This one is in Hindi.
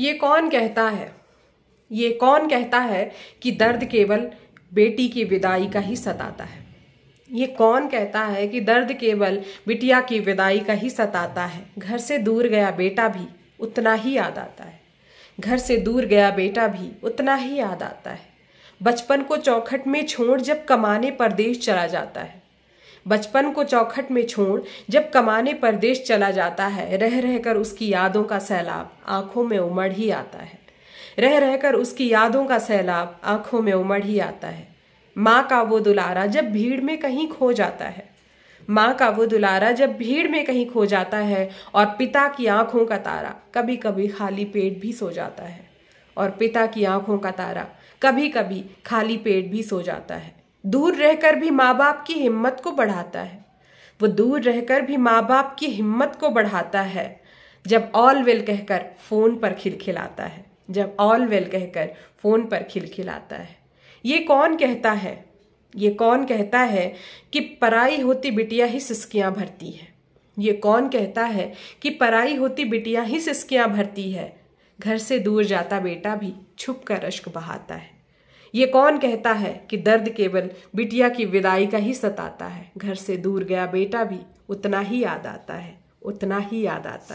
ये कौन कहता है ये कौन कहता है कि दर्द केवल बेटी की विदाई का ही सताता है ये कौन कहता है कि दर्द केवल बिटिया की विदाई का ही सताता है घर से दूर गया बेटा भी उतना ही याद आता है घर से दूर गया बेटा भी उतना ही याद आता है बचपन को चौखट में छोड़ जब कमाने परदेश चला जाता है बचपन को चौखट में छोड़ जब कमाने परदेश चला जाता है रह रहकर उसकी यादों का सैलाब आंखों में उमड़ ही आता है रह रहकर उसकी यादों का सैलाब आंखों में उमड़ ही आता है माँ का वो दुलारा जब भीड़ में कहीं खो जाता है माँ का वो दुलारा जब भीड़ में कहीं खो जाता है और पिता की आंखों का तारा कभी कभी खाली पेट भी सो जाता है और पिता की आंखों का तारा कभी कभी खाली पेट भी सो जाता है दूर रहकर भी माँ बाप की हिम्मत को बढ़ाता है वो दूर रहकर भी माँ बाप की हिम्मत को बढ़ाता है जब ऑल वेल कहकर फ़ोन पर खिलखिलाता है जब ऑल वेल कहकर फ़ोन पर खिलखिलाता है ये कौन कहता है ये कौन कहता है कि पराई होती बिटिया ही सिस्कियाँ भरती है ये कौन कहता है कि पराई होती बिटिया ही सिस्कियाँ भरती है घर से दूर जाता बेटा भी छुप कर रश्क बहाता है ये कौन कहता है कि दर्द केवल बिटिया की विदाई का ही सताता है घर से दूर गया बेटा भी उतना ही याद आता है उतना ही याद आता है